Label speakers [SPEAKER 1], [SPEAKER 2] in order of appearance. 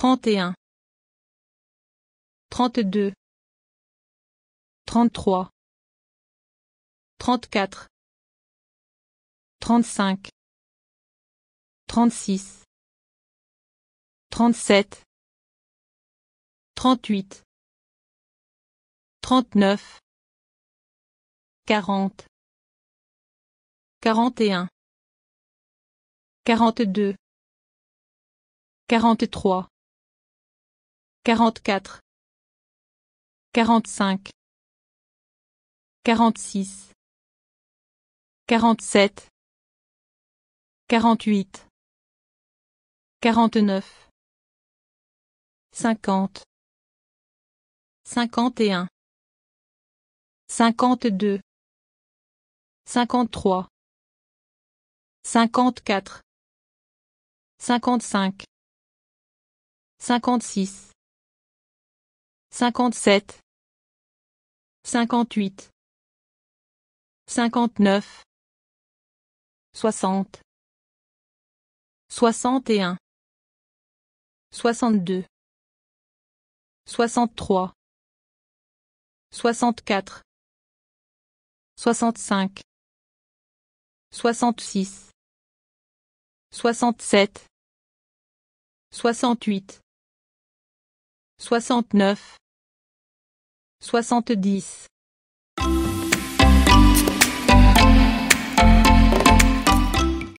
[SPEAKER 1] 31 32 33 34 35 36 37 38 39 40 41 42 43 quarante-quatre, quarante-cinq, quarante-six, quarante-sept, quarante-huit, quarante-neuf, cinquante, cinquante et un, cinquante-deux, cinquante-trois, cinquante-quatre, cinquante-cinq, cinquante-six, 57 58 59 60 61 62 63 64 65 66 67 68 69 70.